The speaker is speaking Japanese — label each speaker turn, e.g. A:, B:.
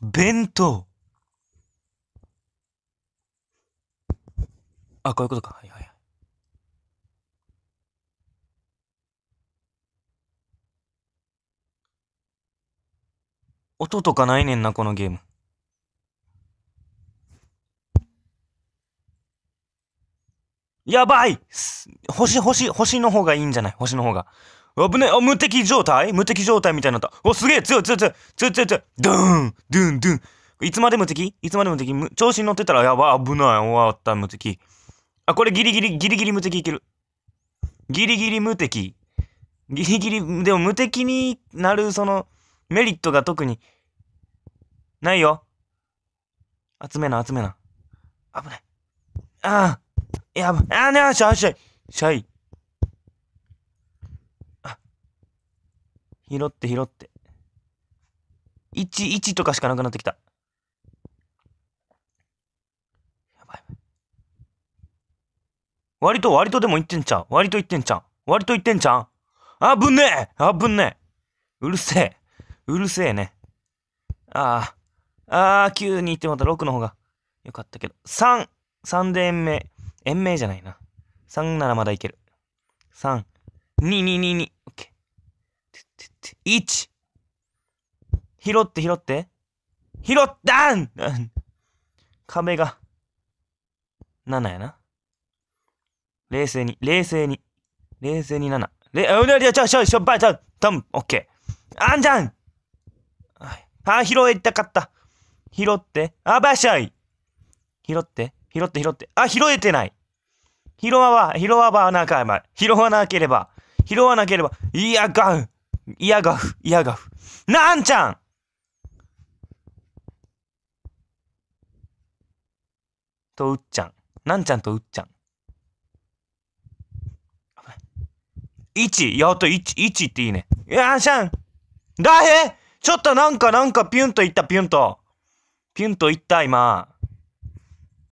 A: 弁当。あ、こういうことか。はいはい。音とかないねんな、このゲーム。やばい星、星、星の方がいいんじゃない星の方が。危ねあ無敵状態無敵状態みたいになったおすげえ強い強い強い強い強い強いドーンドゥンドゥンいつまで無敵いつまで無敵調子に乗ってたらやば危ない終わった無敵あこれギリギリギリギリ無敵いけるギリギリ無敵ギリギリでも無敵になるそのメリットが特にないよ集めな集めな危ないああやばあーねあしゃあ、しゃいしゃい拾って拾って。1、1とかしかなくなってきた。やばい。割と、割とでもいってんちゃう。割といってんちゃう。割といってんちゃう。あぶねえあぶねえうるせえ。うるせえね。ああ。ああ、9に行ってまた6の方がよかったけど。3、3で延命。延命じゃないな。3ならまだいける。3、2、2、2、2。オッケー。1。拾って拾って。拾ったん壁 が。7やな。冷静に、冷静に。冷静に7。れ、あ、うなりゃ、ちょ、ちょ、ちょ、ばい、ちょ、とん、オッケー。あんじゃんはい。あ、拾いたかった。拾って。あ、ばしゃい。拾って。拾って、拾って。あ、拾えてない。拾わば、拾わばなあかんば。拾わなければ。拾わなければ。いや、がん。嫌がふ、嫌がふ。なんちゃんとうっちゃん。なんちゃんとうっちゃん。1、やっと1、1っていいね。やーしゃんだへちょっとなんかなんかピュンといったピュンと。ピュンといった今。